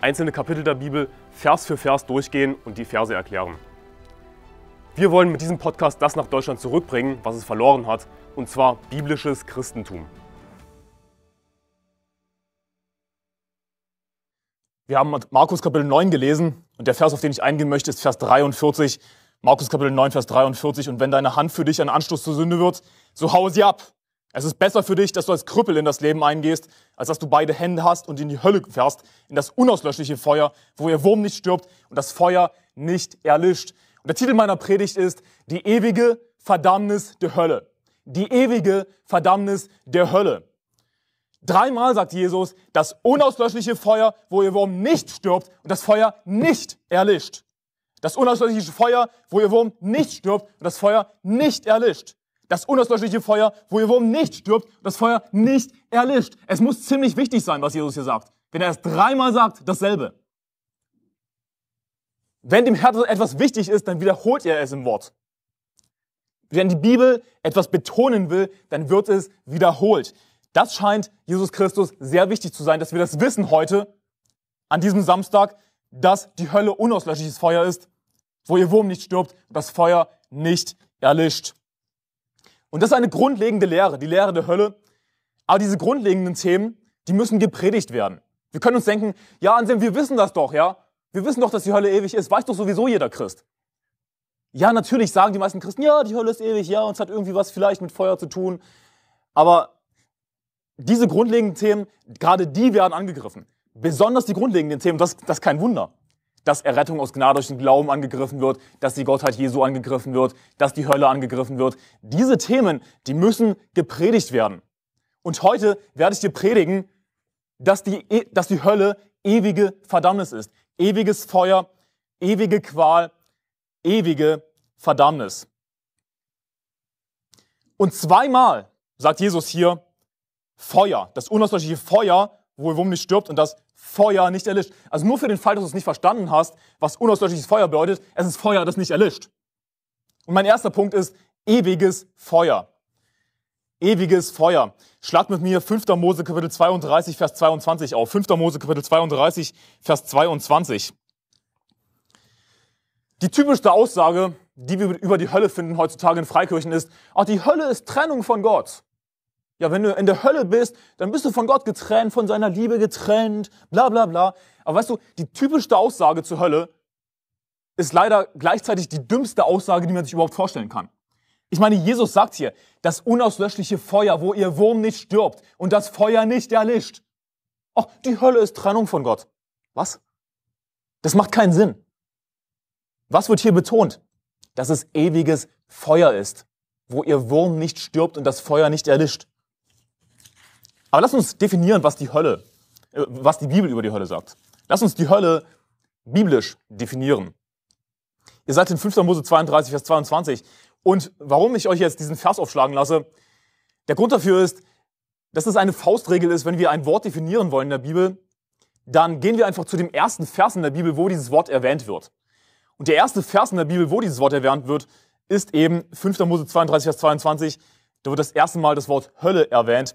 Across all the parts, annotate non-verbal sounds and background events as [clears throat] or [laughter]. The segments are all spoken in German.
einzelne Kapitel der Bibel Vers für Vers durchgehen und die Verse erklären. Wir wollen mit diesem Podcast das nach Deutschland zurückbringen, was es verloren hat, und zwar biblisches Christentum. Wir haben Markus Kapitel 9 gelesen und der Vers, auf den ich eingehen möchte, ist Vers 43. Markus Kapitel 9, Vers 43. Und wenn deine Hand für dich ein Anstoß zur Sünde wird, so haue sie ab. Es ist besser für dich, dass du als Krüppel in das Leben eingehst, als dass du beide Hände hast und in die Hölle fährst, in das unauslöschliche Feuer, wo ihr Wurm nicht stirbt und das Feuer nicht erlischt. Und der Titel meiner Predigt ist Die ewige Verdammnis der Hölle. Die ewige Verdammnis der Hölle. Dreimal sagt Jesus, das unauslöschliche Feuer, wo ihr Wurm nicht stirbt und das Feuer nicht erlischt. Das unauslöschliche Feuer, wo ihr Wurm nicht stirbt und das Feuer nicht erlischt. Das unauslöschliche Feuer, wo ihr Wurm nicht stirbt, das Feuer nicht erlischt. Es muss ziemlich wichtig sein, was Jesus hier sagt. Wenn er es dreimal sagt, dasselbe. Wenn dem Herrn etwas wichtig ist, dann wiederholt er es im Wort. Wenn die Bibel etwas betonen will, dann wird es wiederholt. Das scheint Jesus Christus sehr wichtig zu sein, dass wir das wissen heute, an diesem Samstag, dass die Hölle unauslöschliches Feuer ist, wo ihr Wurm nicht stirbt und das Feuer nicht erlischt. Und das ist eine grundlegende Lehre, die Lehre der Hölle. Aber diese grundlegenden Themen, die müssen gepredigt werden. Wir können uns denken, ja, Anselm, wir wissen das doch, ja? Wir wissen doch, dass die Hölle ewig ist. Weiß doch sowieso jeder Christ. Ja, natürlich sagen die meisten Christen, ja, die Hölle ist ewig, ja, und es hat irgendwie was vielleicht mit Feuer zu tun. Aber diese grundlegenden Themen, gerade die werden angegriffen. Besonders die grundlegenden Themen, das, das ist kein Wunder dass Errettung aus Gnade durch den Glauben angegriffen wird, dass die Gottheit Jesu angegriffen wird, dass die Hölle angegriffen wird. Diese Themen, die müssen gepredigt werden. Und heute werde ich dir predigen, dass die, e, dass die Hölle ewige Verdammnis ist. Ewiges Feuer, ewige Qual, ewige Verdammnis. Und zweimal sagt Jesus hier, Feuer, das unauslöschliche Feuer wo ihr Wurm nicht stirbt und das Feuer nicht erlischt. Also nur für den Fall, dass du es nicht verstanden hast, was unauslöschliches Feuer bedeutet, es ist Feuer, das nicht erlischt. Und mein erster Punkt ist ewiges Feuer. Ewiges Feuer. Schlag mit mir 5. Mose Kapitel 32, Vers 22 auf. 5. Mose Kapitel 32, Vers 22. Die typischste Aussage, die wir über die Hölle finden heutzutage in Freikirchen ist, auch die Hölle ist Trennung von Gott. Ja, wenn du in der Hölle bist, dann bist du von Gott getrennt, von seiner Liebe getrennt, bla bla bla. Aber weißt du, die typischste Aussage zur Hölle ist leider gleichzeitig die dümmste Aussage, die man sich überhaupt vorstellen kann. Ich meine, Jesus sagt hier, das unauslöschliche Feuer, wo ihr Wurm nicht stirbt und das Feuer nicht erlischt. Ach, die Hölle ist Trennung von Gott. Was? Das macht keinen Sinn. Was wird hier betont? Dass es ewiges Feuer ist, wo ihr Wurm nicht stirbt und das Feuer nicht erlischt. Aber lass uns definieren, was die Hölle, äh, was die Bibel über die Hölle sagt. Lass uns die Hölle biblisch definieren. Ihr seid in 5. Mose 32, Vers 22. Und warum ich euch jetzt diesen Vers aufschlagen lasse, der Grund dafür ist, dass es eine Faustregel ist, wenn wir ein Wort definieren wollen in der Bibel, dann gehen wir einfach zu dem ersten Vers in der Bibel, wo dieses Wort erwähnt wird. Und der erste Vers in der Bibel, wo dieses Wort erwähnt wird, ist eben 5. Mose 32, Vers 22. Da wird das erste Mal das Wort Hölle erwähnt.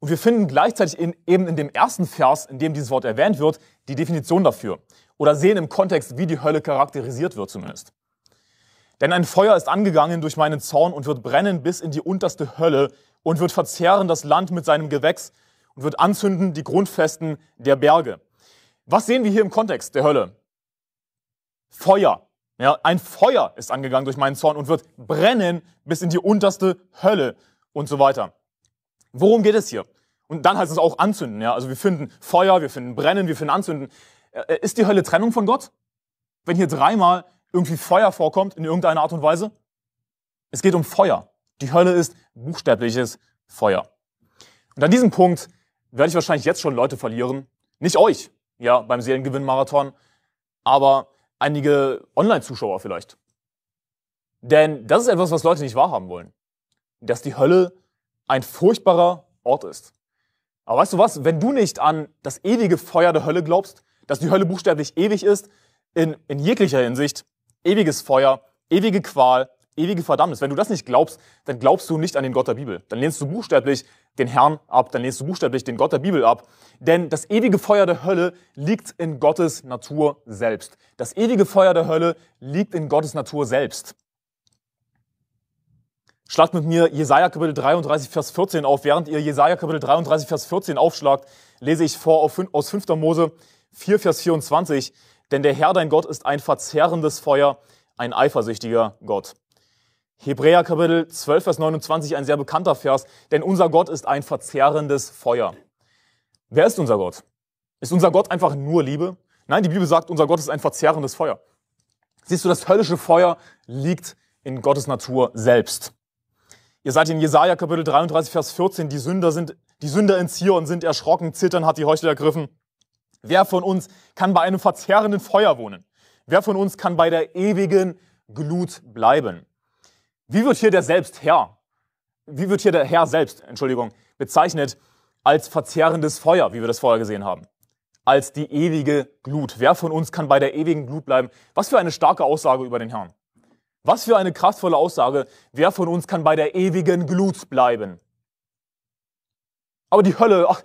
Und wir finden gleichzeitig in, eben in dem ersten Vers, in dem dieses Wort erwähnt wird, die Definition dafür. Oder sehen im Kontext, wie die Hölle charakterisiert wird zumindest. Denn ein Feuer ist angegangen durch meinen Zorn und wird brennen bis in die unterste Hölle und wird verzehren das Land mit seinem Gewächs und wird anzünden die Grundfesten der Berge. Was sehen wir hier im Kontext der Hölle? Feuer. Ja, ein Feuer ist angegangen durch meinen Zorn und wird brennen bis in die unterste Hölle und so weiter. Worum geht es hier? Und dann heißt es auch anzünden. Ja? Also wir finden Feuer, wir finden Brennen, wir finden Anzünden. Ist die Hölle Trennung von Gott? Wenn hier dreimal irgendwie Feuer vorkommt in irgendeiner Art und Weise? Es geht um Feuer. Die Hölle ist buchstäbliches Feuer. Und an diesem Punkt werde ich wahrscheinlich jetzt schon Leute verlieren. Nicht euch, ja, beim Seelengewinnmarathon, aber einige Online-Zuschauer vielleicht. Denn das ist etwas, was Leute nicht wahrhaben wollen. Dass die Hölle ein furchtbarer Ort ist. Aber weißt du was, wenn du nicht an das ewige Feuer der Hölle glaubst, dass die Hölle buchstäblich ewig ist, in, in jeglicher Hinsicht, ewiges Feuer, ewige Qual, ewige Verdammnis. Wenn du das nicht glaubst, dann glaubst du nicht an den Gott der Bibel. Dann lehnst du buchstäblich den Herrn ab, dann lehnst du buchstäblich den Gott der Bibel ab. Denn das ewige Feuer der Hölle liegt in Gottes Natur selbst. Das ewige Feuer der Hölle liegt in Gottes Natur selbst. Schlagt mit mir Jesaja Kapitel 33, Vers 14 auf. Während ihr Jesaja Kapitel 33, Vers 14 aufschlagt, lese ich vor aus 5. Mose 4, Vers 24. Denn der Herr, dein Gott, ist ein verzehrendes Feuer, ein eifersüchtiger Gott. Hebräer Kapitel 12, Vers 29, ein sehr bekannter Vers. Denn unser Gott ist ein verzehrendes Feuer. Wer ist unser Gott? Ist unser Gott einfach nur Liebe? Nein, die Bibel sagt, unser Gott ist ein verzehrendes Feuer. Siehst du, das höllische Feuer liegt in Gottes Natur selbst. Ihr seid in Jesaja Kapitel 33, Vers 14. Die Sünder sind, die Sünder in Zion sind erschrocken, zittern, hat die Heuchel ergriffen. Wer von uns kann bei einem verzehrenden Feuer wohnen? Wer von uns kann bei der ewigen Glut bleiben? Wie wird hier der Selbst Herr? Wie wird hier der Herr selbst, Entschuldigung, bezeichnet als verzehrendes Feuer, wie wir das vorher gesehen haben? Als die ewige Glut. Wer von uns kann bei der ewigen Glut bleiben? Was für eine starke Aussage über den Herrn. Was für eine kraftvolle Aussage. Wer von uns kann bei der ewigen Glut bleiben? Aber die Hölle, ach,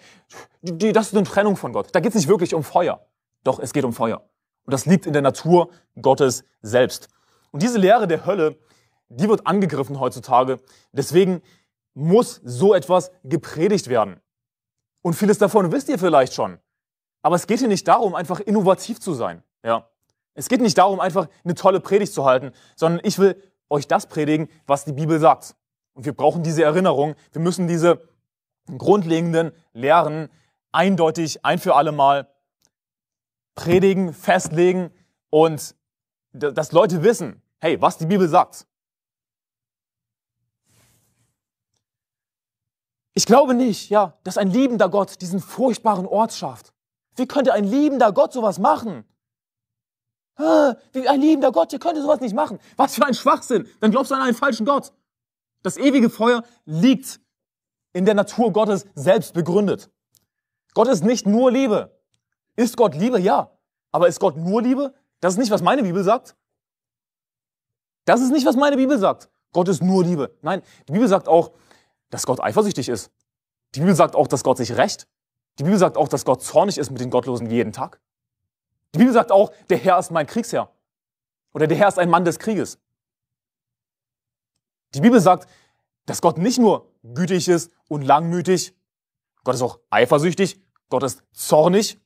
die, das ist eine Trennung von Gott. Da geht es nicht wirklich um Feuer. Doch, es geht um Feuer. Und das liegt in der Natur Gottes selbst. Und diese Lehre der Hölle, die wird angegriffen heutzutage. Deswegen muss so etwas gepredigt werden. Und vieles davon wisst ihr vielleicht schon. Aber es geht hier nicht darum, einfach innovativ zu sein. Ja. Es geht nicht darum, einfach eine tolle Predigt zu halten, sondern ich will euch das predigen, was die Bibel sagt. Und wir brauchen diese Erinnerung. Wir müssen diese grundlegenden Lehren eindeutig ein für alle Mal predigen, festlegen und dass Leute wissen, hey, was die Bibel sagt. Ich glaube nicht, ja, dass ein liebender Gott diesen furchtbaren Ort schafft. Wie könnte ein liebender Gott sowas machen? Ah, wie ein liebender Gott, ihr könnt sowas nicht machen. Was für ein Schwachsinn. Dann glaubst du an einen falschen Gott. Das ewige Feuer liegt in der Natur Gottes selbst begründet. Gott ist nicht nur Liebe. Ist Gott Liebe? Ja. Aber ist Gott nur Liebe? Das ist nicht, was meine Bibel sagt. Das ist nicht, was meine Bibel sagt. Gott ist nur Liebe. Nein, die Bibel sagt auch, dass Gott eifersüchtig ist. Die Bibel sagt auch, dass Gott sich rächt. Die Bibel sagt auch, dass Gott zornig ist mit den Gottlosen jeden Tag. Die Bibel sagt auch, der Herr ist mein Kriegsherr. Oder der Herr ist ein Mann des Krieges. Die Bibel sagt, dass Gott nicht nur gütig ist und langmütig, Gott ist auch eifersüchtig, Gott ist zornig.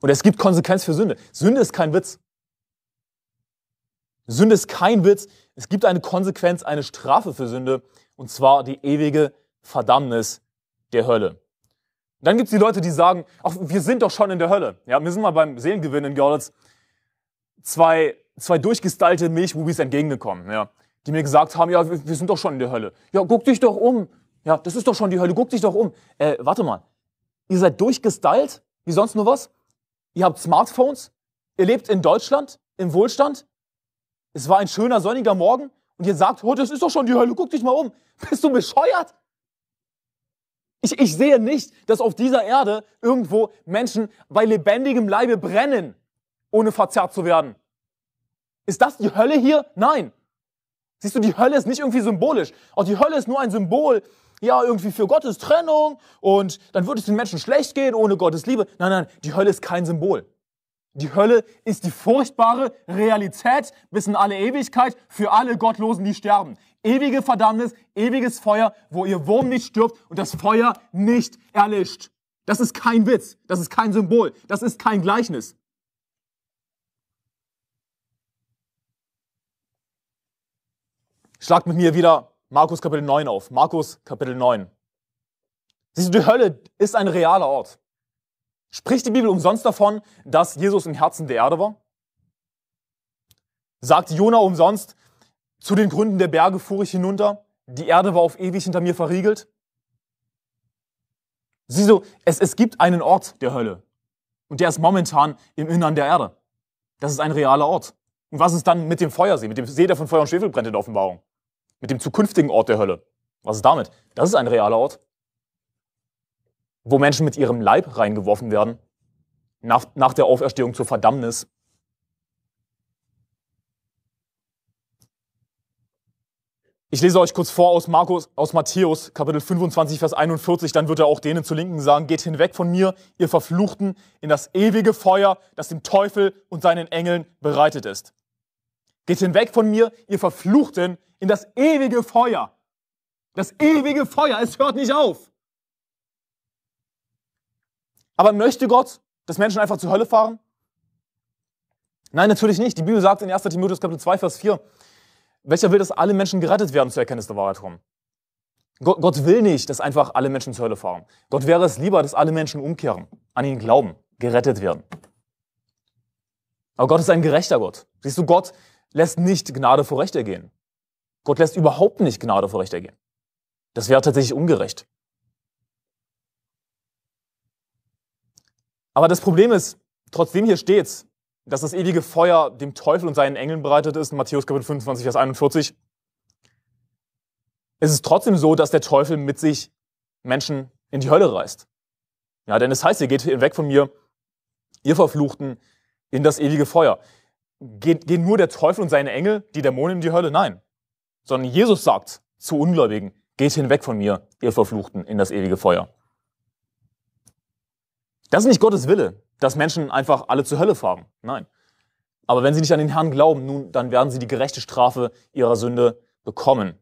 Und es gibt Konsequenz für Sünde. Sünde ist kein Witz. Sünde ist kein Witz. Es gibt eine Konsequenz, eine Strafe für Sünde, und zwar die ewige Verdammnis der Hölle dann gibt es die Leute, die sagen, ach, wir sind doch schon in der Hölle. Ja, mir sind mal beim Seelengewinn in Görlitz zwei, zwei durchgestylte Milchbubis entgegengekommen, ja, die mir gesagt haben, ja, wir, wir sind doch schon in der Hölle. Ja, guck dich doch um. Ja, das ist doch schon die Hölle, guck dich doch um. Äh, warte mal, ihr seid durchgestylt, wie sonst nur was? Ihr habt Smartphones, ihr lebt in Deutschland, im Wohlstand. Es war ein schöner, sonniger Morgen und ihr sagt, oh, das ist doch schon die Hölle, guck dich mal um. Bist du bescheuert? Ich, ich sehe nicht, dass auf dieser Erde irgendwo Menschen bei lebendigem Leibe brennen, ohne verzerrt zu werden. Ist das die Hölle hier? Nein. Siehst du, die Hölle ist nicht irgendwie symbolisch. Auch die Hölle ist nur ein Symbol, ja, irgendwie für Gottes Trennung und dann würde es den Menschen schlecht gehen ohne Gottes Liebe. Nein, nein, die Hölle ist kein Symbol. Die Hölle ist die furchtbare Realität bis in alle Ewigkeit für alle Gottlosen, die sterben. Ewige Verdammnis, ewiges Feuer, wo ihr Wurm nicht stirbt und das Feuer nicht erlischt. Das ist kein Witz, das ist kein Symbol, das ist kein Gleichnis. Schlagt mit mir wieder Markus Kapitel 9 auf. Markus Kapitel 9. Siehst du, die Hölle ist ein realer Ort. Spricht die Bibel umsonst davon, dass Jesus im Herzen der Erde war? Sagt Jona umsonst, zu den Gründen der Berge fuhr ich hinunter. Die Erde war auf ewig hinter mir verriegelt. Sieh so, es, es gibt einen Ort der Hölle. Und der ist momentan im Innern der Erde. Das ist ein realer Ort. Und was ist dann mit dem Feuersee, mit dem See, der von Feuer und Schwefel brennt in der Offenbarung? Mit dem zukünftigen Ort der Hölle? Was ist damit? Das ist ein realer Ort, wo Menschen mit ihrem Leib reingeworfen werden, nach, nach der Auferstehung zur Verdammnis. Ich lese euch kurz vor aus Markus, aus Matthäus, Kapitel 25, Vers 41. Dann wird er auch denen zur Linken sagen, geht hinweg von mir, ihr Verfluchten, in das ewige Feuer, das dem Teufel und seinen Engeln bereitet ist. Geht hinweg von mir, ihr Verfluchten, in das ewige Feuer. Das ewige Feuer, es hört nicht auf. Aber möchte Gott, dass Menschen einfach zur Hölle fahren? Nein, natürlich nicht. Die Bibel sagt in 1. Timotheus Kapitel 2, Vers 4, welcher will, dass alle Menschen gerettet werden zur Erkenntnis der Wahrheit kommen. Gott, Gott will nicht, dass einfach alle Menschen zur Hölle fahren. Gott wäre es lieber, dass alle Menschen umkehren, an ihn glauben, gerettet werden. Aber Gott ist ein gerechter Gott. Siehst du, Gott lässt nicht Gnade vor Recht ergehen. Gott lässt überhaupt nicht Gnade vor Recht ergehen. Das wäre tatsächlich ungerecht. Aber das Problem ist, trotzdem hier steht, dass das ewige Feuer dem Teufel und seinen Engeln bereitet ist, Matthäus Kapitel 25, Vers 41, Es ist trotzdem so, dass der Teufel mit sich Menschen in die Hölle reißt. Ja, denn es heißt, ihr geht weg von mir, ihr Verfluchten, in das ewige Feuer. Geht, gehen nur der Teufel und seine Engel, die Dämonen in die Hölle? Nein. Sondern Jesus sagt zu Ungläubigen, geht hinweg von mir, ihr Verfluchten, in das ewige Feuer. Das ist nicht Gottes Wille dass Menschen einfach alle zur Hölle fahren. Nein. Aber wenn sie nicht an den Herrn glauben, nun, dann werden sie die gerechte Strafe ihrer Sünde bekommen.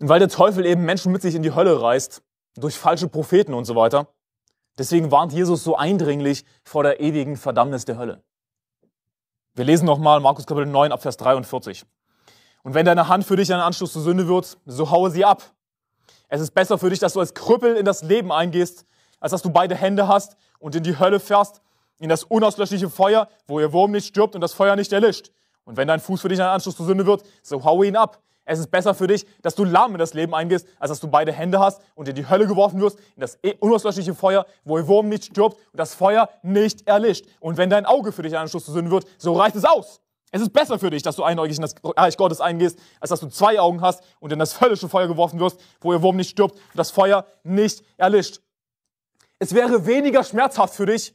Und weil der Teufel eben Menschen mit sich in die Hölle reißt, durch falsche Propheten und so weiter, deswegen warnt Jesus so eindringlich vor der ewigen Verdammnis der Hölle. Wir lesen nochmal Markus Kapitel 9 Abvers 43. Und wenn deine Hand für dich ein Anschluss zur Sünde wird, so haue sie ab. Es ist besser für dich, dass du als Krüppel in das Leben eingehst, als dass du beide Hände hast und in die Hölle fährst, in das unauslöschliche Feuer, wo ihr Wurm nicht stirbt und das Feuer nicht erlischt. Und wenn dein Fuß für dich ein Anschluss zur Sünde wird, so haue ihn ab. Es ist besser für dich, dass du lahm in das Leben eingehst, als dass du beide Hände hast und in die Hölle geworfen wirst, in das e- unauslöschliche Feuer, wo ihr Wurm nicht stirbt und das Feuer nicht erlischt. Und wenn dein Auge für dich ein Anschluss zur Sünde wird, so reicht es aus. Es ist besser für dich, dass du einäugig in das Reich Gottes eingehst, als dass du zwei Augen hast und in das höllische Feuer geworfen wirst, wo ihr Wurm nicht stirbt und das Feuer nicht erlischt. Es wäre weniger schmerzhaft für dich,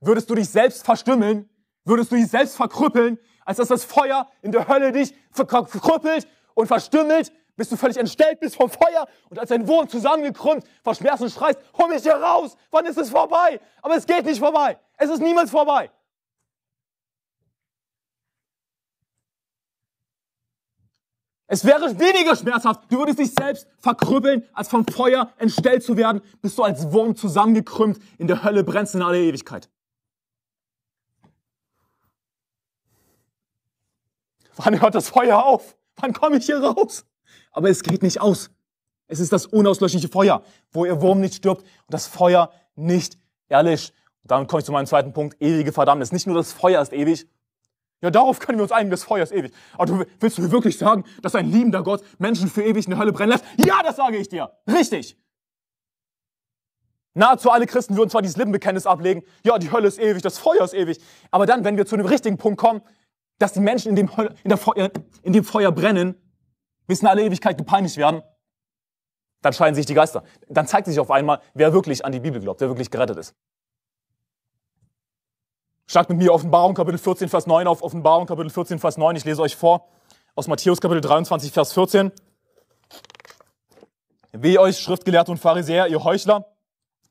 würdest du dich selbst verstümmeln, würdest du dich selbst verkrüppeln, als dass das Feuer in der Hölle dich verkrüppelt und verstümmelt, bis du völlig entstellt bist vom Feuer und als dein Wurm zusammengekrümmt vor Schmerzen schreist, hol mich hier raus, wann ist es vorbei? Aber es geht nicht vorbei, es ist niemals vorbei. Es wäre weniger schmerzhaft, du würdest dich selbst verkrüppeln, als vom Feuer entstellt zu werden, bis du als Wurm zusammengekrümmt in der Hölle brennst in alle Ewigkeit. Wann hört das Feuer auf? Wann komme ich hier raus? Aber es geht nicht aus. Es ist das unauslöschliche Feuer, wo ihr Wurm nicht stirbt und das Feuer nicht erlischt. Und damit komme ich zu meinem zweiten Punkt, ewige Verdammnis. Nicht nur das Feuer ist ewig, ja, darauf können wir uns einigen, des Feuers ewig. Aber du willst du mir wirklich sagen, dass ein liebender Gott Menschen für ewig in der Hölle brennen lässt? Ja, das sage ich dir. Richtig. Nahezu alle Christen würden zwar dieses Lippenbekenntnis ablegen, ja, die Hölle ist ewig, das Feuer ist ewig. Aber dann, wenn wir zu dem richtigen Punkt kommen, dass die Menschen in dem, in Feuer, in dem Feuer brennen, bis in alle Ewigkeit gepeinigt werden, dann scheiden sich die Geister. Dann zeigt sich auf einmal, wer wirklich an die Bibel glaubt, wer wirklich gerettet ist. Schlagt mit mir Offenbarung Kapitel 14, Vers 9 auf. Offenbarung Kapitel 14, Vers 9. Ich lese euch vor aus Matthäus Kapitel 23, Vers 14. Weh euch, Schriftgelehrte und Pharisäer, ihr Heuchler,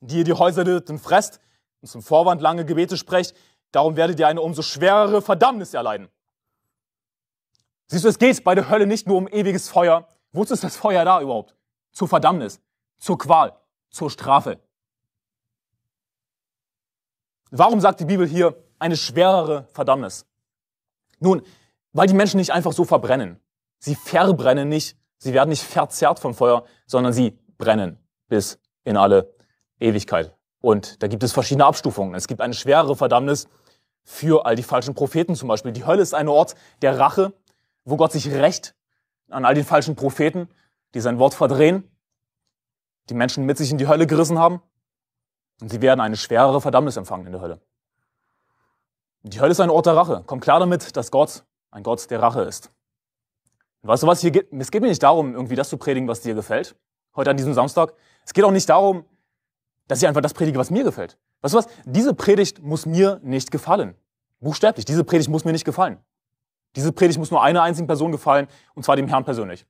die ihr die Häuser der fresst und zum Vorwand lange Gebete sprecht, darum werdet ihr eine umso schwerere Verdammnis erleiden. Siehst du, es geht bei der Hölle nicht nur um ewiges Feuer. Wozu ist das Feuer da überhaupt? Zur Verdammnis, zur Qual, zur Strafe. Warum sagt die Bibel hier, eine schwerere Verdammnis. Nun, weil die Menschen nicht einfach so verbrennen. Sie verbrennen nicht, sie werden nicht verzerrt vom Feuer, sondern sie brennen bis in alle Ewigkeit. Und da gibt es verschiedene Abstufungen. Es gibt eine schwerere Verdammnis für all die falschen Propheten zum Beispiel. Die Hölle ist ein Ort der Rache, wo Gott sich rächt an all den falschen Propheten, die sein Wort verdrehen, die Menschen mit sich in die Hölle gerissen haben. Und sie werden eine schwerere Verdammnis empfangen in der Hölle. Die Hölle ist ein Ort der Rache. Komm klar damit, dass Gott ein Gott der Rache ist. Und weißt du was, hier geht, es geht mir nicht darum, irgendwie das zu predigen, was dir gefällt, heute an diesem Samstag. Es geht auch nicht darum, dass ich einfach das predige, was mir gefällt. Weißt du was, diese Predigt muss mir nicht gefallen. Buchstäblich, diese Predigt muss mir nicht gefallen. Diese Predigt muss nur einer einzigen Person gefallen, und zwar dem Herrn persönlich.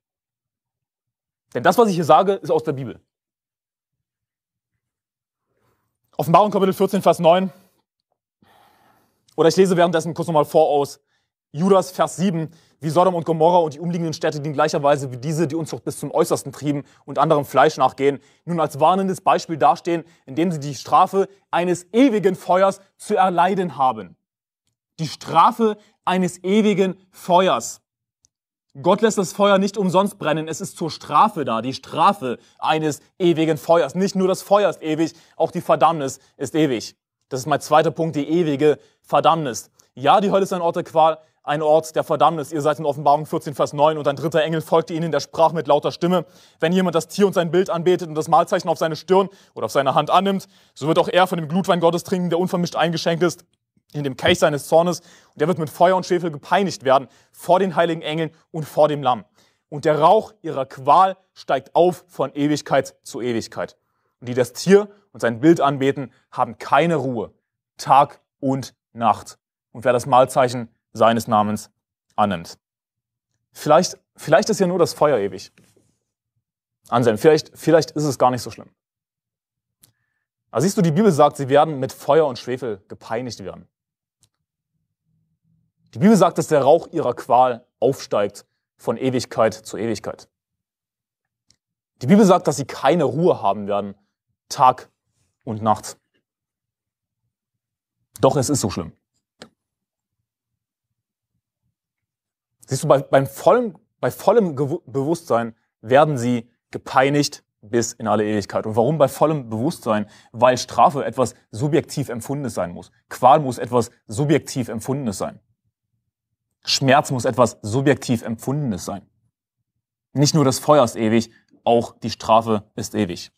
Denn das, was ich hier sage, ist aus der Bibel. Offenbarung Kapitel 14, Vers 9 oder ich lese währenddessen kurz nochmal vor aus Judas, Vers 7, wie Sodom und Gomorra und die umliegenden Städte, die in gleicher Weise wie diese die Unzucht bis zum Äußersten trieben und anderem Fleisch nachgehen, nun als warnendes Beispiel dastehen, indem sie die Strafe eines ewigen Feuers zu erleiden haben. Die Strafe eines ewigen Feuers. Gott lässt das Feuer nicht umsonst brennen, es ist zur Strafe da, die Strafe eines ewigen Feuers. Nicht nur das Feuer ist ewig, auch die Verdammnis ist ewig. Das ist mein zweiter Punkt, die ewige Verdammnis. Ja, die Hölle ist ein Ort der Qual, ein Ort der Verdammnis. Ihr seid in Offenbarung 14, Vers 9 und ein dritter Engel folgte ihnen, der sprach mit lauter Stimme, wenn jemand das Tier und sein Bild anbetet und das Mahlzeichen auf seine Stirn oder auf seine Hand annimmt, so wird auch er von dem Glutwein Gottes trinken, der unvermischt eingeschenkt ist in dem Kelch seines Zornes und er wird mit Feuer und Schwefel gepeinigt werden vor den heiligen Engeln und vor dem Lamm. Und der Rauch ihrer Qual steigt auf von Ewigkeit zu Ewigkeit und die das Tier und sein Bild anbeten, haben keine Ruhe, Tag und Nacht. Und wer das Malzeichen seines Namens annimmt. Vielleicht, vielleicht ist ja nur das Feuer ewig. Anselm, vielleicht, vielleicht ist es gar nicht so schlimm. Aber also siehst du, die Bibel sagt, sie werden mit Feuer und Schwefel gepeinigt werden. Die Bibel sagt, dass der Rauch ihrer Qual aufsteigt von Ewigkeit zu Ewigkeit. Die Bibel sagt, dass sie keine Ruhe haben werden Tag und Nacht. Doch es ist so schlimm. Siehst du, bei, beim vollem, bei vollem Bewusstsein werden sie gepeinigt bis in alle Ewigkeit. Und warum bei vollem Bewusstsein? Weil Strafe etwas subjektiv Empfundenes sein muss. Qual muss etwas subjektiv Empfundenes sein. Schmerz muss etwas subjektiv Empfundenes sein. Nicht nur das Feuer ist ewig, auch die Strafe ist ewig.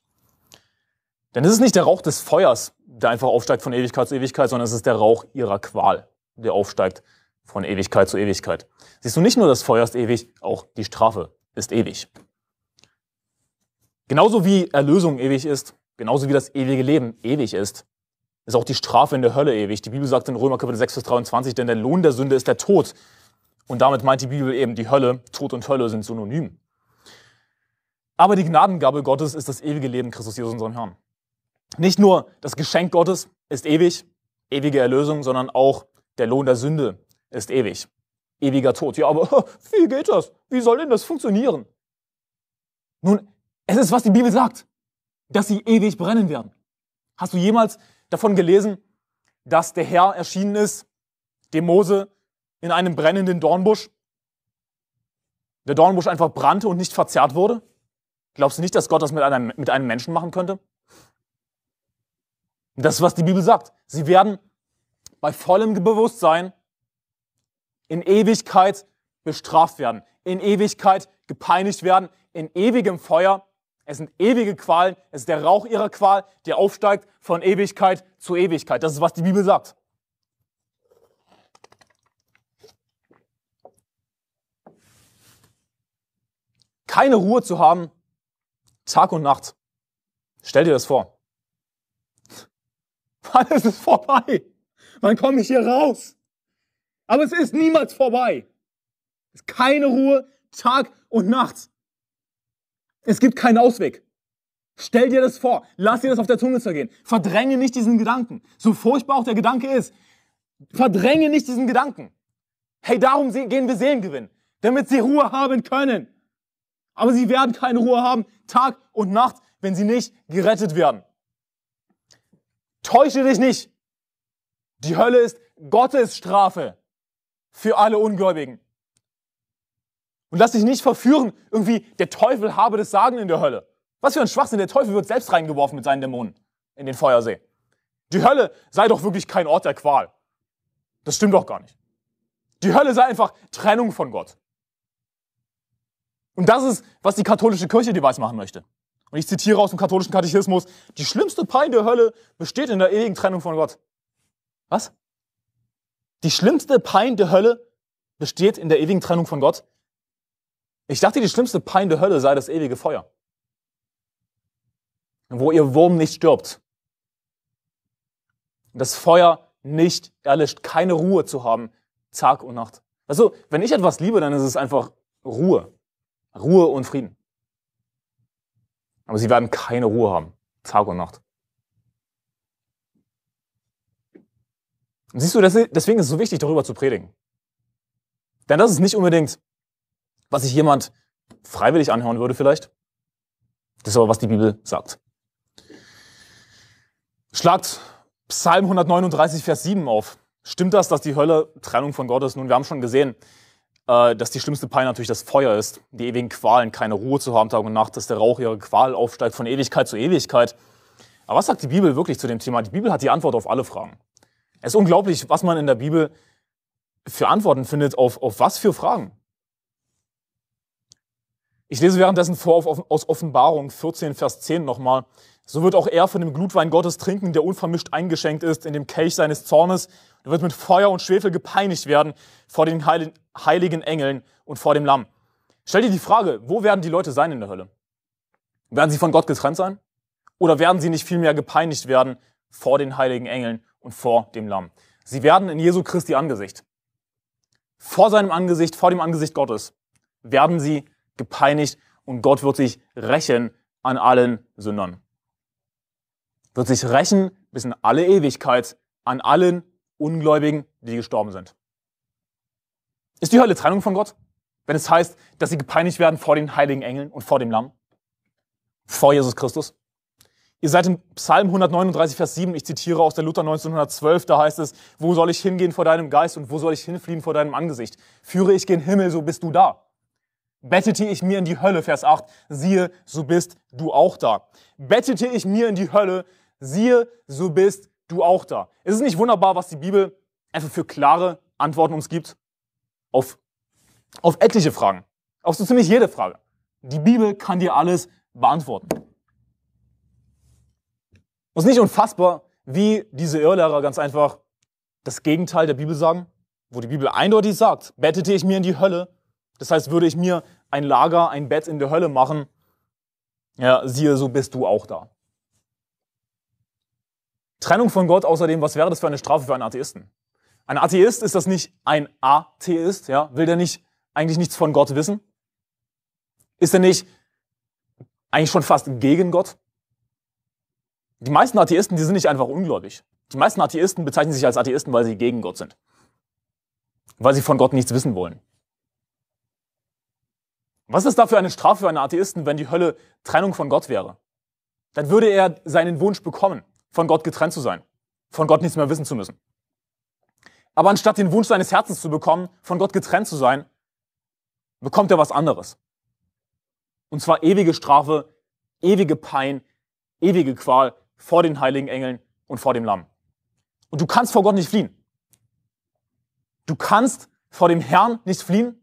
Denn es ist nicht der Rauch des Feuers, der einfach aufsteigt von Ewigkeit zu Ewigkeit, sondern es ist der Rauch ihrer Qual, der aufsteigt von Ewigkeit zu Ewigkeit. Siehst du, nicht nur das Feuer ist ewig, auch die Strafe ist ewig. Genauso wie Erlösung ewig ist, genauso wie das ewige Leben ewig ist, ist auch die Strafe in der Hölle ewig. Die Bibel sagt in Römer Kapitel 6, Vers 23, denn der Lohn der Sünde ist der Tod. Und damit meint die Bibel eben die Hölle, Tod und Hölle sind synonym. Aber die Gnadengabe Gottes ist das ewige Leben Christus Jesus, unserem Herrn. Nicht nur das Geschenk Gottes ist ewig, ewige Erlösung, sondern auch der Lohn der Sünde ist ewig, ewiger Tod. Ja, aber wie [laughs] geht das? Wie soll denn das funktionieren? Nun, es ist, was die Bibel sagt, dass sie ewig brennen werden. Hast du jemals davon gelesen, dass der Herr erschienen ist, dem Mose, in einem brennenden Dornbusch? Der Dornbusch einfach brannte und nicht verzerrt wurde? Glaubst du nicht, dass Gott das mit einem, mit einem Menschen machen könnte? das ist, was die Bibel sagt. Sie werden bei vollem Bewusstsein in Ewigkeit bestraft werden, in Ewigkeit gepeinigt werden, in ewigem Feuer. Es sind ewige Qualen, es ist der Rauch ihrer Qual, der aufsteigt von Ewigkeit zu Ewigkeit. Das ist, was die Bibel sagt. Keine Ruhe zu haben, Tag und Nacht. Stell dir das vor. Wann ist es vorbei. Wann komme ich hier raus? Aber es ist niemals vorbei. Es ist keine Ruhe, Tag und Nacht. Es gibt keinen Ausweg. Stell dir das vor. Lass dir das auf der Zunge zergehen. Verdränge nicht diesen Gedanken. So furchtbar auch der Gedanke ist, verdränge nicht diesen Gedanken. Hey, darum gehen wir Seelen gewinnen. damit sie Ruhe haben können. Aber sie werden keine Ruhe haben, Tag und Nacht, wenn sie nicht gerettet werden. Täusche dich nicht. Die Hölle ist Gottes Strafe für alle Ungläubigen. Und lass dich nicht verführen, irgendwie der Teufel habe das Sagen in der Hölle. Was für ein Schwachsinn, der Teufel wird selbst reingeworfen mit seinen Dämonen in den Feuersee. Die Hölle sei doch wirklich kein Ort der Qual. Das stimmt doch gar nicht. Die Hölle sei einfach Trennung von Gott. Und das ist, was die katholische Kirche dir weiß machen möchte. Und ich zitiere aus dem katholischen Katechismus, die schlimmste Pein der Hölle besteht in der ewigen Trennung von Gott. Was? Die schlimmste Pein der Hölle besteht in der ewigen Trennung von Gott? Ich dachte, die schlimmste Pein der Hölle sei das ewige Feuer, wo ihr Wurm nicht stirbt. Das Feuer nicht erlischt, keine Ruhe zu haben, Tag und Nacht. Also, wenn ich etwas liebe, dann ist es einfach Ruhe. Ruhe und Frieden. Aber sie werden keine Ruhe haben. Tag und Nacht. Und siehst du, deswegen ist es so wichtig, darüber zu predigen. Denn das ist nicht unbedingt, was sich jemand freiwillig anhören würde vielleicht. Das ist aber, was die Bibel sagt. Schlagt Psalm 139, Vers 7 auf. Stimmt das, dass die Hölle Trennung von Gott ist? Nun, wir haben schon gesehen, äh, dass die schlimmste Pein natürlich das Feuer ist, die ewigen Qualen, keine Ruhe zu haben Tag und Nacht, dass der Rauch ihre Qual aufsteigt von Ewigkeit zu Ewigkeit. Aber was sagt die Bibel wirklich zu dem Thema? Die Bibel hat die Antwort auf alle Fragen. Es ist unglaublich, was man in der Bibel für Antworten findet auf, auf was für Fragen. Ich lese währenddessen vor aus Offenbarung 14, Vers 10 nochmal. So wird auch er von dem Glutwein Gottes trinken, der unvermischt eingeschenkt ist in dem Kelch seines Zornes. Er wird mit Feuer und Schwefel gepeinigt werden vor den, Heiligen, heiligen Engeln und vor dem Lamm. Stell dir die Frage, wo werden die Leute sein in der Hölle? Werden sie von Gott getrennt sein? Oder werden sie nicht vielmehr gepeinigt werden vor den heiligen Engeln und vor dem Lamm? Sie werden in Jesu Christi Angesicht, vor seinem Angesicht, vor dem Angesicht Gottes, werden sie gepeinigt und Gott wird sich rächen an allen Sündern. Wird sich rächen bis in alle Ewigkeit an allen Ungläubigen, die gestorben sind. Ist die Hölle Trennung von Gott, wenn es heißt, dass sie gepeinigt werden vor den heiligen Engeln und vor dem Lamm? Vor Jesus Christus? Ihr seid im Psalm 139, Vers 7, ich zitiere aus der Luther 1912, da heißt es, wo soll ich hingehen vor deinem Geist und wo soll ich hinfliehen vor deinem Angesicht? Führe ich gen Himmel, so bist du da. Bettete ich mir in die Hölle, Vers 8, siehe, so bist du auch da. Bettete ich mir in die Hölle, siehe, so bist du auch da. Ist es nicht wunderbar, was die Bibel einfach für klare Antworten uns gibt? Auf, auf etliche Fragen. Auf so ziemlich jede Frage. Die Bibel kann dir alles beantworten. es ist nicht unfassbar, wie diese Irrlehrer ganz einfach das Gegenteil der Bibel sagen, wo die Bibel eindeutig sagt, bettete ich mir in die Hölle, das heißt, würde ich mir ein Lager, ein Bett in der Hölle machen, ja, siehe, so bist du auch da. Trennung von Gott außerdem, was wäre das für eine Strafe für einen Atheisten? Ein Atheist, ist das nicht ein Atheist? Ja? Will der nicht eigentlich nichts von Gott wissen? Ist er nicht eigentlich schon fast gegen Gott? Die meisten Atheisten, die sind nicht einfach ungläubig. Die meisten Atheisten bezeichnen sich als Atheisten, weil sie gegen Gott sind. Weil sie von Gott nichts wissen wollen. Was ist da für eine Strafe für einen Atheisten, wenn die Hölle Trennung von Gott wäre? Dann würde er seinen Wunsch bekommen, von Gott getrennt zu sein, von Gott nichts mehr wissen zu müssen. Aber anstatt den Wunsch seines Herzens zu bekommen, von Gott getrennt zu sein, bekommt er was anderes. Und zwar ewige Strafe, ewige Pein, ewige Qual vor den heiligen Engeln und vor dem Lamm. Und du kannst vor Gott nicht fliehen. Du kannst vor dem Herrn nicht fliehen.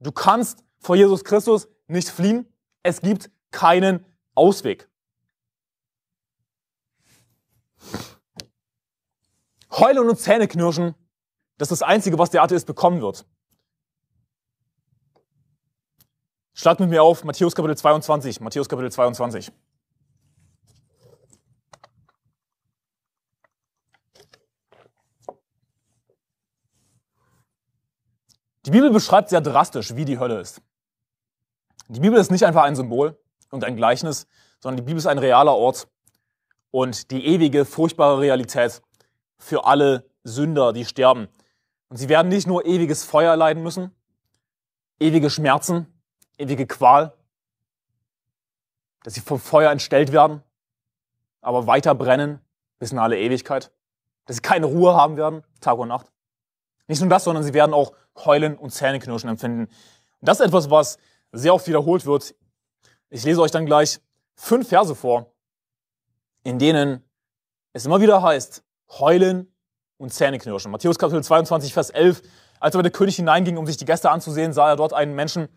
Du kannst vor Jesus Christus nicht fliehen. Es gibt keinen Ausweg. Heulen und Zähne knirschen, das ist das Einzige, was der Atheist bekommen wird. Schlag mit mir auf Matthäus Kapitel 22. Matthäus Kapitel 22. Die Bibel beschreibt sehr drastisch, wie die Hölle ist. Die Bibel ist nicht einfach ein Symbol und ein Gleichnis, sondern die Bibel ist ein realer Ort und die ewige, furchtbare Realität für alle Sünder, die sterben. Und sie werden nicht nur ewiges Feuer leiden müssen, ewige Schmerzen, ewige Qual, dass sie vom Feuer entstellt werden, aber weiter brennen bis in alle Ewigkeit, dass sie keine Ruhe haben werden, Tag und Nacht. Nicht nur das, sondern sie werden auch Heulen und Zähneknirschen empfinden. Und das ist etwas, was sehr oft wiederholt wird. Ich lese euch dann gleich fünf Verse vor, in denen es immer wieder heißt, Heulen und Zähneknirschen. Matthäus Kapitel 22, Vers 11. Als aber der König hineinging, um sich die Gäste anzusehen, sah er dort einen Menschen,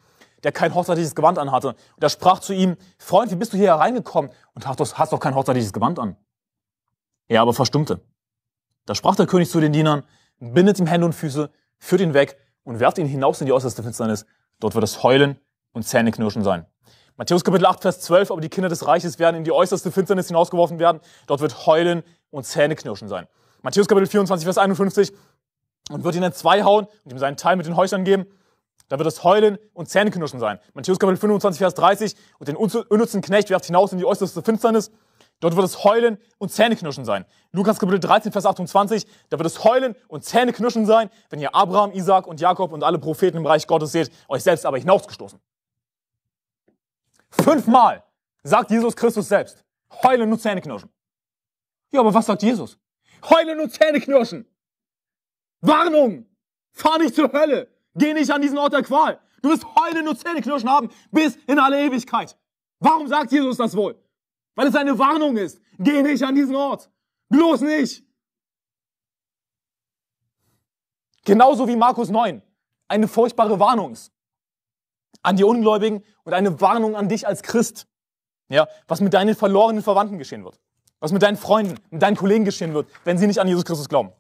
der kein hochzeitliches Gewand anhatte. Und er sprach zu ihm, Freund, wie bist du hier hereingekommen und hast doch kein hochzeitliches Gewand an? Er aber verstummte. Da sprach der König zu den Dienern, bindet ihm Hände und Füße, führt ihn weg und werft ihn hinaus in die äußerste Finsternis. Dort wird es Heulen und Zähneknirschen sein. Matthäus Kapitel 8, Vers 12, aber die Kinder des Reiches werden in die äußerste Finsternis hinausgeworfen werden. Dort wird Heulen und Zähneknirschen sein. Matthäus Kapitel 24, Vers 51, und wird ihnen zwei hauen und ihm seinen Teil mit den Heuchlern geben. Da wird es Heulen und Zähneknirschen sein. Matthäus Kapitel 25, Vers 30, und den unnützen Knecht werft hinaus in die äußerste Finsternis. Dort wird es Heulen und Zähneknirschen sein. Lukas Kapitel 13, Vers 28, da wird es Heulen und Zähneknirschen sein, wenn ihr Abraham, Isaac und Jakob und alle Propheten im Reich Gottes seht, euch selbst aber hinausgestoßen. Fünfmal sagt Jesus Christus selbst, heule nur Zähne knirschen. Ja, aber was sagt Jesus? Heule nur Zähne knirschen. Warnung! Fahr nicht zur Hölle! Geh nicht an diesen Ort der Qual! Du wirst heule nur Zähne knirschen haben bis in alle Ewigkeit. Warum sagt Jesus das wohl? Weil es eine Warnung ist. Geh nicht an diesen Ort. Bloß nicht. Genauso wie Markus 9 eine furchtbare Warnung ist an die Ungläubigen und eine Warnung an dich als Christ, ja, was mit deinen verlorenen Verwandten geschehen wird, was mit deinen Freunden, mit deinen Kollegen geschehen wird, wenn sie nicht an Jesus Christus glauben.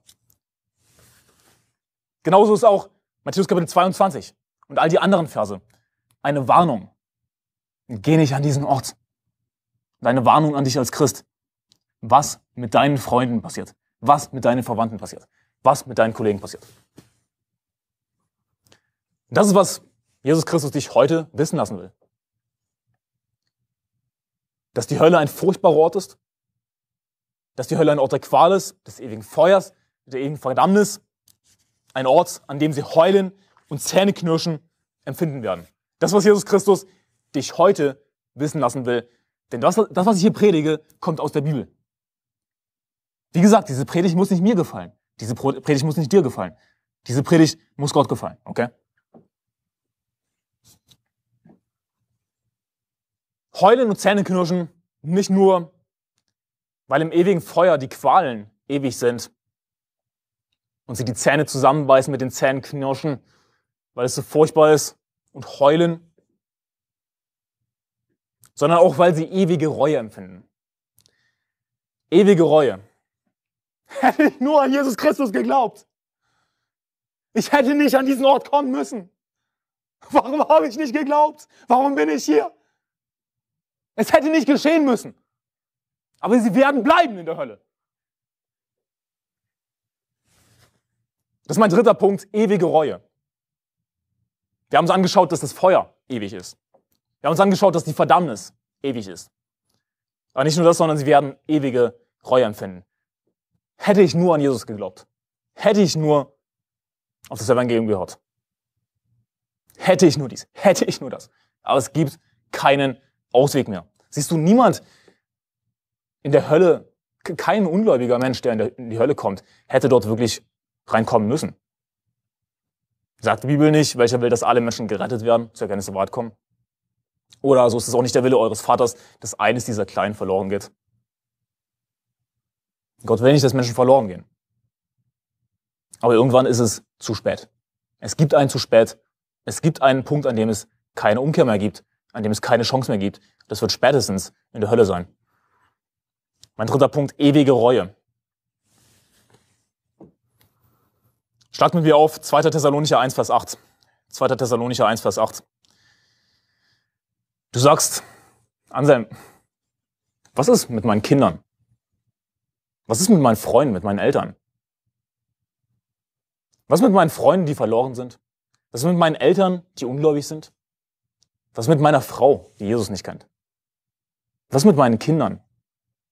Genauso ist auch Matthäus Kapitel 22 und all die anderen Verse eine Warnung. Geh nicht an diesen Ort. Und eine Warnung an dich als Christ. Was mit deinen Freunden passiert, was mit deinen Verwandten passiert, was mit deinen Kollegen passiert. das ist, was Jesus Christus dich heute wissen lassen will. Dass die Hölle ein furchtbarer Ort ist, dass die Hölle ein Ort der Qual ist, des ewigen Feuers, der ewigen Verdammnis, ein Ort, an dem sie heulen und Zähne knirschen empfinden werden. Das, was Jesus Christus dich heute wissen lassen will. Denn das, das, was ich hier predige, kommt aus der Bibel. Wie gesagt, diese Predigt muss nicht mir gefallen. Diese Predigt muss nicht dir gefallen. Diese Predigt muss Gott gefallen, okay? Heulen und Zähne knirschen, nicht nur, weil im ewigen Feuer die Qualen ewig sind und sie die Zähne zusammenbeißen mit den Zähnen knirschen, weil es so furchtbar ist und heulen, sondern auch, weil sie ewige Reue empfinden. Ewige Reue. [laughs] Hätte ich nur an Jesus Christus geglaubt. Ich hätte nicht an diesen Ort kommen müssen. Warum habe ich nicht geglaubt? Warum bin ich hier? Es hätte nicht geschehen müssen. Aber sie werden bleiben in der Hölle. Das ist mein dritter Punkt, ewige Reue. Wir haben uns angeschaut, dass das Feuer ewig ist. Wir haben uns angeschaut, dass die Verdammnis ewig ist. Aber nicht nur das, sondern sie werden ewige Reue empfinden. Hätte ich nur an Jesus geglaubt. Hätte ich nur auf das Evangelium gehört. Hätte ich nur dies. Hätte ich nur das. Aber es gibt keinen Ausweg mehr. Siehst du niemand in der Hölle, kein ungläubiger Mensch, der in, der in die Hölle kommt, hätte dort wirklich reinkommen müssen. Sagt die Bibel nicht, welcher will, dass alle Menschen gerettet werden, zur Erkenntnis der Wahrheit kommen? Oder so ist es auch nicht der Wille eures Vaters, dass eines dieser Kleinen verloren geht. Gott will nicht, dass Menschen verloren gehen. Aber irgendwann ist es zu spät. Es gibt einen zu spät. Es gibt einen Punkt, an dem es keine Umkehr mehr gibt an dem es keine Chance mehr gibt. Das wird spätestens in der Hölle sein. Mein dritter Punkt, ewige Reue. Starten mit mir auf 2. Thessalonicher 1, Vers 8. 2. Thessalonicher 1, Vers 8. Du sagst, Anselm, was ist mit meinen Kindern? Was ist mit meinen Freunden, mit meinen Eltern? Was ist mit meinen Freunden, die verloren sind? Was ist mit meinen Eltern, die ungläubig sind? Was mit meiner Frau, die Jesus nicht kennt? Was mit meinen Kindern,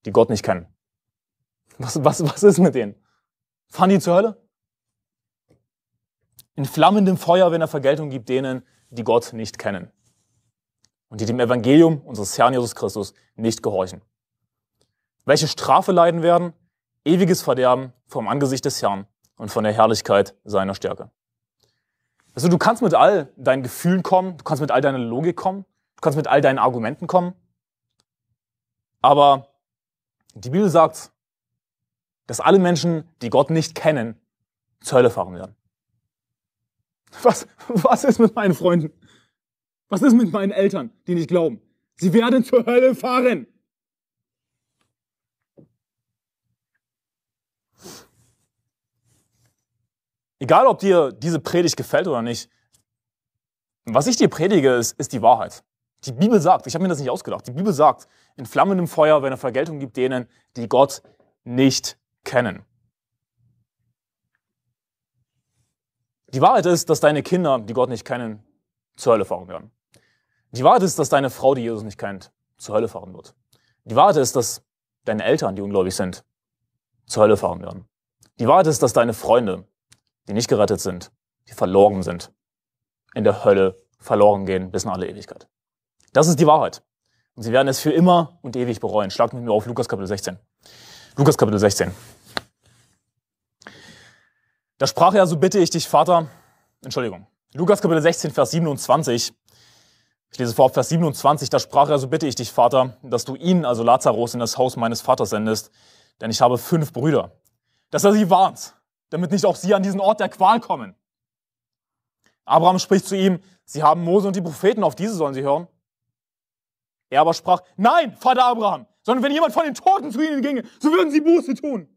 die Gott nicht kennen? Was, was, was ist mit denen? Fahren die zur Hölle? In flammendem Feuer, wenn er Vergeltung gibt denen, die Gott nicht kennen und die dem Evangelium unseres Herrn Jesus Christus nicht gehorchen. Welche Strafe leiden werden? Ewiges Verderben vom Angesicht des Herrn und von der Herrlichkeit seiner Stärke. Also du kannst mit all deinen Gefühlen kommen, du kannst mit all deiner Logik kommen, du kannst mit all deinen Argumenten kommen. Aber die Bibel sagt, dass alle Menschen, die Gott nicht kennen, zur Hölle fahren werden. Was, was ist mit meinen Freunden? Was ist mit meinen Eltern, die nicht glauben? Sie werden zur Hölle fahren. Egal, ob dir diese Predigt gefällt oder nicht, was ich dir predige, ist, ist die Wahrheit. Die Bibel sagt, ich habe mir das nicht ausgedacht, die Bibel sagt, in flammendem Feuer, wenn er Vergeltung gibt denen, die Gott nicht kennen. Die Wahrheit ist, dass deine Kinder, die Gott nicht kennen, zur Hölle fahren werden. Die Wahrheit ist, dass deine Frau, die Jesus nicht kennt, zur Hölle fahren wird. Die Wahrheit ist, dass deine Eltern, die ungläubig sind, zur Hölle fahren werden. Die Wahrheit ist, dass deine Freunde, die nicht gerettet sind, die verloren sind, in der Hölle verloren gehen bis in alle Ewigkeit. Das ist die Wahrheit. Und sie werden es für immer und ewig bereuen. Schlagt mit mir auf Lukas Kapitel 16. Lukas Kapitel 16. Da sprach er, so bitte ich dich, Vater, Entschuldigung, Lukas Kapitel 16, Vers 27. Ich lese vor, Vers 27, da sprach er, so bitte ich dich, Vater, dass du ihn, also Lazarus, in das Haus meines Vaters sendest, denn ich habe fünf Brüder, dass er sie warnt, damit nicht auch sie an diesen Ort der Qual kommen. Abraham spricht zu ihm, sie haben Mose und die Propheten, auf diese sollen sie hören. Er aber sprach, nein, Vater Abraham, sondern wenn jemand von den Toten zu ihnen ginge, so würden sie Buße tun.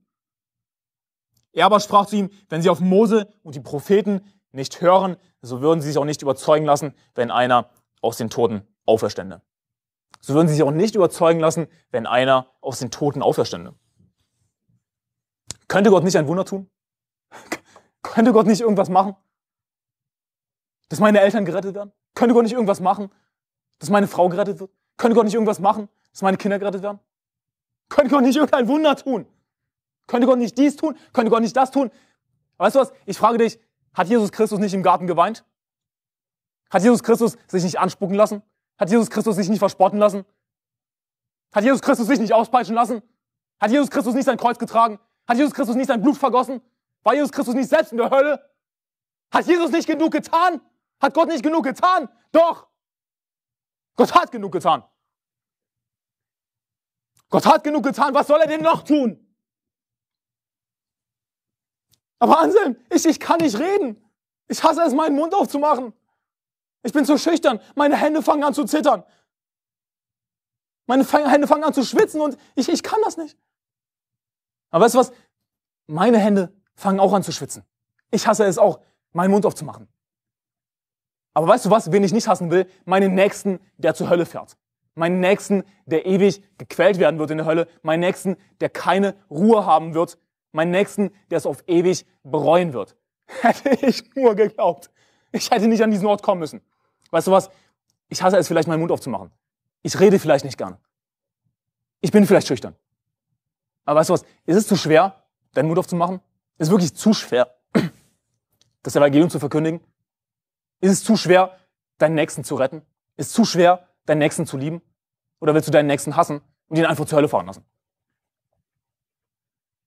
Er aber sprach zu ihm, wenn sie auf Mose und die Propheten nicht hören, so würden sie sich auch nicht überzeugen lassen, wenn einer aus den Toten auferstände. So würden sie sich auch nicht überzeugen lassen, wenn einer aus den Toten auferstände. Könnte Gott nicht ein Wunder tun? Könnte Gott nicht irgendwas machen? Dass meine Eltern gerettet werden? Könnte Gott nicht irgendwas machen? Dass meine Frau gerettet wird? Könnte Gott nicht irgendwas machen? Dass meine Kinder gerettet werden? Könnte Gott nicht irgendein Wunder tun? Könnte Gott nicht dies tun? Könnte Gott nicht das tun? Weißt du was? Ich frage dich, hat Jesus Christus nicht im Garten geweint? Hat Jesus Christus sich nicht anspucken lassen? Hat Jesus Christus sich nicht verspotten lassen? Hat Jesus Christus sich nicht auspeitschen lassen? Hat Jesus Christus nicht sein Kreuz getragen? Hat Jesus Christus nicht sein Blut vergossen? War Jesus Christus nicht selbst in der Hölle? Hat Jesus nicht genug getan? Hat Gott nicht genug getan? Doch. Gott hat genug getan. Gott hat genug getan. Was soll er denn noch tun? Aber Anselm, ich, ich kann nicht reden. Ich hasse es, meinen Mund aufzumachen. Ich bin zu schüchtern. Meine Hände fangen an zu zittern. Meine Hände fangen an zu schwitzen und ich, ich kann das nicht. Aber weißt du was? Meine Hände fangen auch an zu schwitzen. Ich hasse es auch, meinen Mund aufzumachen. Aber weißt du was, wen ich nicht hassen will? Meinen Nächsten, der zur Hölle fährt. Meinen Nächsten, der ewig gequält werden wird in der Hölle. Meinen Nächsten, der keine Ruhe haben wird. Meinen Nächsten, der es auf ewig bereuen wird. [laughs] Hätte ich nur geglaubt. Ich hätte nicht an diesen Ort kommen müssen. Weißt du was? Ich hasse es vielleicht, meinen Mund aufzumachen. Ich rede vielleicht nicht gern. Ich bin vielleicht schüchtern. Aber weißt du was? Ist es zu schwer, deinen Mund aufzumachen? ist wirklich zu schwer, [clears throat] das Evangelium zu verkündigen? Ist es zu schwer, deinen Nächsten zu retten? Ist es zu schwer, deinen Nächsten zu lieben? Oder willst du deinen Nächsten hassen und ihn einfach zur Hölle fahren lassen?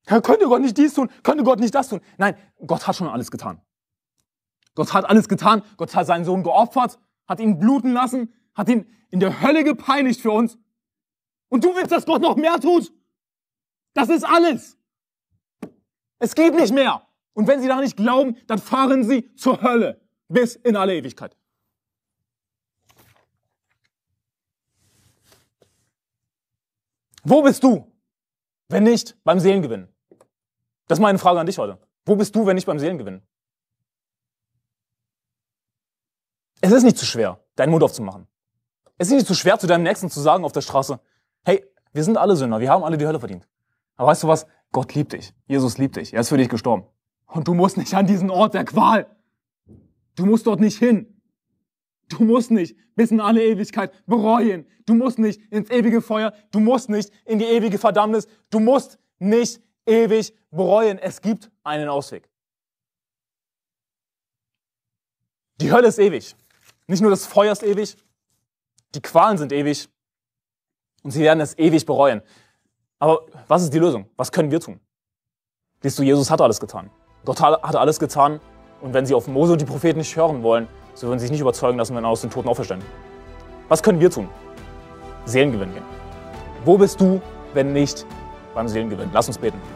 Könnte Gott nicht dies tun? Könnte Gott nicht das tun? Nein, Gott hat schon alles getan. Gott hat alles getan. Gott hat seinen Sohn geopfert, hat ihn bluten lassen, hat ihn in der Hölle gepeinigt für uns. Und du willst, dass Gott noch mehr tut? Das ist alles. Es geht nicht mehr. Und wenn Sie daran nicht glauben, dann fahren Sie zur Hölle. Bis in alle Ewigkeit. Wo bist du, wenn nicht beim Seelengewinn? Das ist meine Frage an dich heute. Wo bist du, wenn nicht beim Seelengewinn? Es ist nicht zu schwer, deinen Mund aufzumachen. Es ist nicht zu schwer, zu deinem Nächsten zu sagen auf der Straße, hey, wir sind alle Sünder, wir haben alle die Hölle verdient. Aber weißt du was, Gott liebt dich. Jesus liebt dich. Er ist für dich gestorben. Und du musst nicht an diesen Ort der Qual. Du musst dort nicht hin. Du musst nicht bis in alle Ewigkeit bereuen. Du musst nicht ins ewige Feuer. Du musst nicht in die ewige Verdammnis. Du musst nicht ewig bereuen. Es gibt einen Ausweg. Die Hölle ist ewig. Nicht nur das Feuer ist ewig. Die Qualen sind ewig. Und sie werden es ewig bereuen. Aber was ist die Lösung? Was können wir tun? Siehst du, Jesus hat alles getan. Gott hat alles getan. Und wenn sie auf Mose und die Propheten nicht hören wollen, so würden sie sich nicht überzeugen lassen, wenn er aus den Toten auferstehen. Was können wir tun? Seelengewinn gehen. Wo bist du, wenn nicht beim Seelengewinn? Lass uns beten.